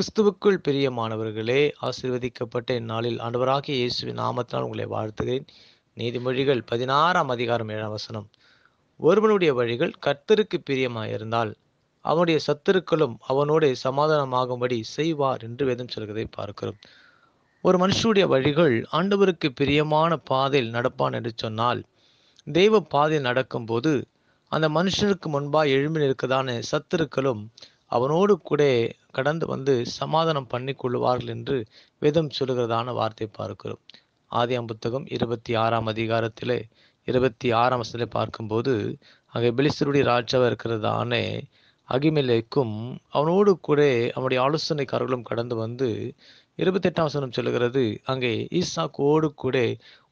கிறிஸ்துவுக்குள் பிரியமானவர்களே ஆசீர்வதிக்கப்பட்ட இந்நாளில் ஆண்டவராகிய இயேசுவின் நாமத்தினால் உங்களை வாழ்த்துகிறேன் நீதிமொழிகள் பதினாறாம் அதிகாரம் ஏழாம் வசனம் ஒருவனுடைய வழிகள் கர்த்தருக்கு பிரியமாயிருந்தால் அவனுடைய சத்துருக்களும் அவனோட சமாதானமாகும்படி செய்வார் என்று வேதம் சொல்கிறதை பார்க்கிறோம் ஒரு மனுஷனுடைய வழிகள் ஆண்டவருக்கு பிரியமான பாதையில் நடப்பான் என்று சொன்னால் தெய்வ பாதையில் நடக்கும்போது அந்த மனுஷனுக்கு முன்பாக எழும்பி நிற்கதான சத்துருக்களும் அவனோடு கூட கடந்து வந்து சமாதானம் பண்ணி கொள்வார்கள் என்று வேதம் சொல்லுகிறதான வார்த்தை பார்க்கிறோம் ஆதியம் புத்தகம் இருபத்தி ஆறாம் அதிகாரத்தில் இருபத்தி ஆறாம் வசதியில் பார்க்கும்போது அங்கே பிலிசருடைய ராஜாவாக இருக்கிறதானே அகிமிலைக்கும் அவனோடு கூட அவனுடைய ஆலோசனைக்காரர்களும் கடந்து வந்து இருபத்தெட்டாம் வசனம் சொல்லுகிறது அங்கே ஈசாக்கோடு கூட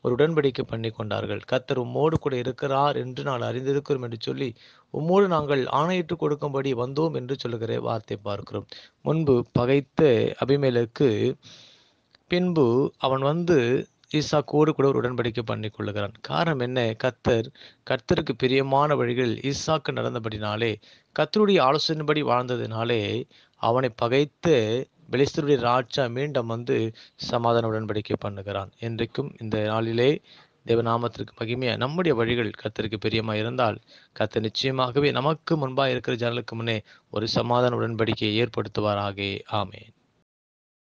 ஒரு உடன்படிக்கை பண்ணி கொண்டார்கள் கத்தர் உம்மோடு கூட இருக்கிறார் என்று நான் அறிந்திருக்கிறோம் என்று சொல்லி உம்மோடு நாங்கள் ஆணையிட்டு கொடுக்கும்படி வந்தோம் என்று சொல்லுகிற வார்த்தை பார்க்கிறோம் முன்பு பகைத்த அபிமேலுக்கு பின்பு அவன் வந்து ஈசாக்கோடு கூட ஒரு உடன்படிக்கை பண்ணி கொள்ளுகிறான் காரணம் என்ன கத்தர் கத்தருக்கு பிரியமான வழிகளில் ஈசாக்கு நடந்தபடினாலே கத்தருடைய ஆலோசனைபடி வாழ்ந்ததினாலே அவனை பகைத்து பெலிஸ்தருடைய ராஜா மீண்டும் வந்து சமாதான உடன்படிக்கை பண்ணுகிறான் என்றைக்கும் இந்த நாளிலே தேவநாமத்திற்கு மகிமையா நம்முடைய வழிகள் கத்திற்கு பெரியமா இருந்தால் கத்த நிச்சயமாகவே நமக்கு முன்பாக இருக்கிற ஜனலுக்கு முன்னே ஒரு சமாதான உடன்படிக்கையை ஏற்படுத்துவாராகே ஆமேன்